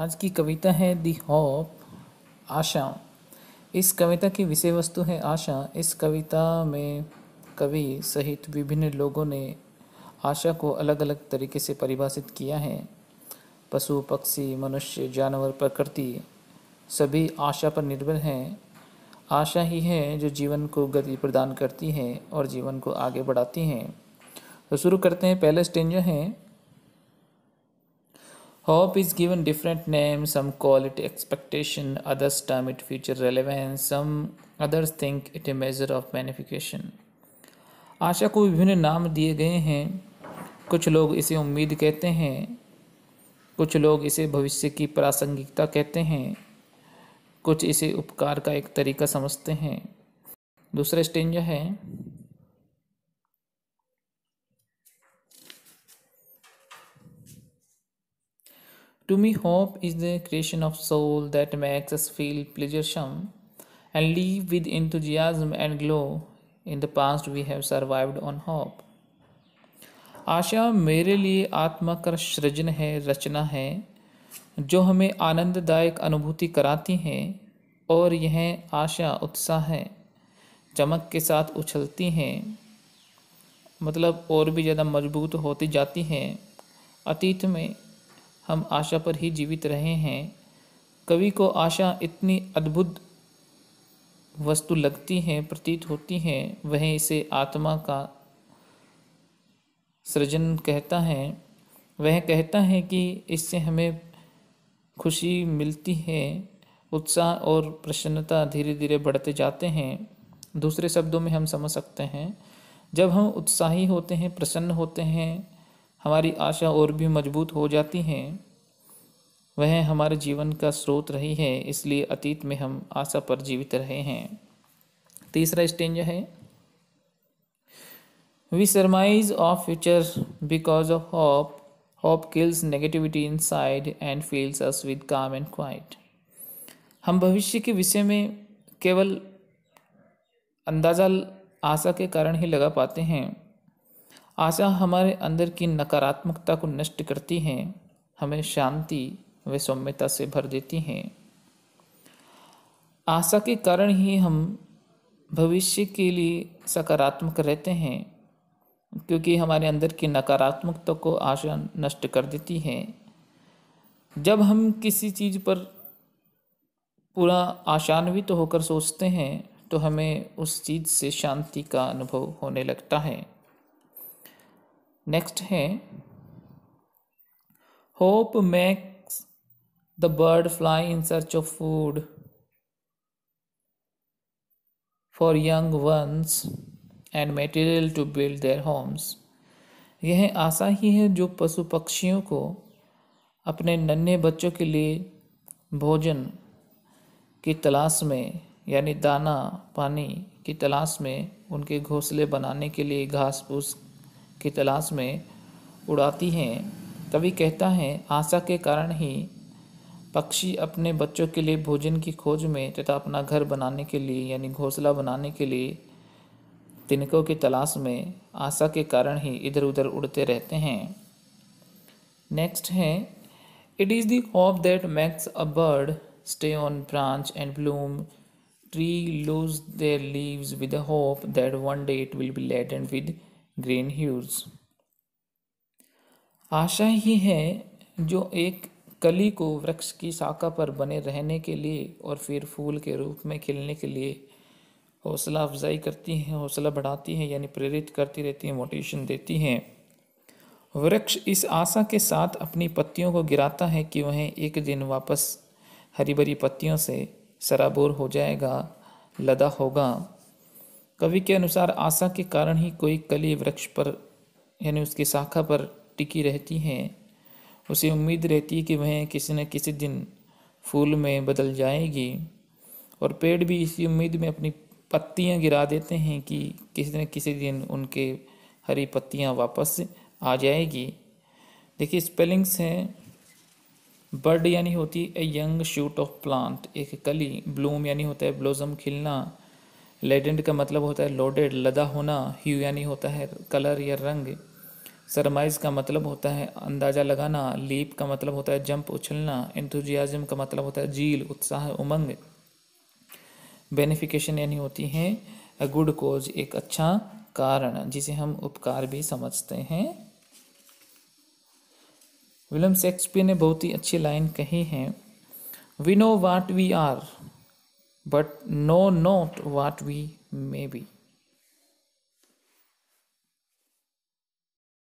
आज की कविता है दी होप आशा इस कविता की विषय वस्तु है आशा इस कविता में कवि सहित विभिन्न लोगों ने आशा को अलग अलग तरीके से परिभाषित किया है पशु पक्षी मनुष्य जानवर प्रकृति सभी आशा पर निर्भर हैं आशा ही है जो जीवन को गति प्रदान करती है और जीवन को आगे बढ़ाती है तो शुरू करते हैं पहला स्टेंजा है Hope is given different names, some call it expectation, others term it future relevance, some others think it a measure of magnification. आशा को विभिन्न नाम दिए गए हैं कुछ लोग इसे उम्मीद कहते हैं कुछ लोग इसे भविष्य की प्रासंगिकता कहते हैं कुछ इसे उपकार का एक तरीका समझते हैं दूसरा स्टेंजा है To me, hope is the creation of soul that makes us feel pleasuresome and live with enthusiasm and glow. In the past, we have survived on hope. आशा मेरे लिए आत्मा का सृजन है रचना है जो हमें आनंददायक अनुभूति कराती हैं और यह आशा उत्साह है चमक के साथ उछलती हैं मतलब और भी ज़्यादा मजबूत होती जाती हैं अतीत में हम आशा पर ही जीवित रहे हैं कवि को आशा इतनी अद्भुत वस्तु लगती है प्रतीत होती हैं वह इसे आत्मा का सृजन कहता है वह कहता है कि इससे हमें खुशी मिलती है उत्साह और प्रसन्नता धीरे धीरे बढ़ते जाते हैं दूसरे शब्दों में हम समझ सकते हैं जब हम उत्साही होते हैं प्रसन्न होते हैं हमारी आशा और भी मजबूत हो जाती हैं वह हमारे जीवन का स्रोत रही है इसलिए अतीत में हम आशा पर जीवित रहे हैं तीसरा स्टेंज है we surmise of future because of hope hope kills negativity inside and fills us with calm and quiet हम भविष्य के विषय में केवल अंदाज़ा आशा के कारण ही लगा पाते हैं आशा हमारे अंदर की नकारात्मकता को नष्ट करती हैं हमें शांति व सौम्यता से भर देती हैं आशा के कारण ही हम भविष्य के लिए सकारात्मक रहते हैं क्योंकि हमारे अंदर की नकारात्मकता को आशा नष्ट कर देती है जब हम किसी चीज़ पर पूरा आशान्वित तो होकर सोचते हैं तो हमें उस चीज़ से शांति का अनुभव होने लगता है नेक्स्ट है hope makes the bird fly in search of food for young ones and material to build their homes यह आशा ही है जो पशु पक्षियों को अपने नन्हे बच्चों के लिए भोजन की तलाश में यानी दाना पानी की तलाश में उनके घोंसले बनाने के लिए घास फूस की तलाश में उड़ाती हैं कवि कहता है आशा के कारण ही पक्षी अपने बच्चों के लिए भोजन की खोज में तथा अपना घर बनाने के लिए यानी घोंसला बनाने के लिए तिनकों की तलाश में आशा के कारण ही इधर उधर उड़ते रहते हैं नेक्स्ट है it is the hope that makes a bird stay on branch and bloom tree lose their leaves with hope that one day it will be be and with green hues आशा ही है जो एक कली को वृक्ष की शाखा पर बने रहने के लिए और फिर फूल के रूप में खिलने के लिए हौसला अफजाई करती हैं हौसला बढ़ाती हैं यानी प्रेरित करती रहती हैं मोटिवेशन देती हैं वृक्ष इस आशा के साथ अपनी पत्तियों को गिराता है कि वह एक दिन वापस हरी भरी पत्तियों से सराबोर हो जाएगा लदा होगा कवि के अनुसार आशा के कारण ही कोई कली वृक्ष पर यानी उसकी शाखा पर टिकी रहती है उसे उम्मीद रहती है कि वह किसी न किसी दिन फूल में बदल जाएगी और पेड़ भी इसी उम्मीद में अपनी पत्तियां गिरा देते हैं कि किसी न किसी दिन उनके हरी पत्तियां वापस आ जाएगी देखिए स्पेलिंग्स हैं बर्ड यानी होती a young shoot of plant एक कली ब्लूम यानी होता है ब्लोजम खिलना लेडेंट का मतलब होता है लोडेड लदा होना ह्यू यानी होता है कलर या रंग सरमाइज का मतलब होता है अंदाज़ा लगाना लीप का मतलब होता है जंप उछलना इंथुजियाजम का मतलब होता है झील उत्साह उमंग बेनिफिकेशन यानी होती है अ गुड कोज एक अच्छा कारण जिसे हम उपकार भी समझते हैं विलियम शेक्सपियर ने बहुत ही अच्छी लाइन कही है we know what we are but no note what we may be.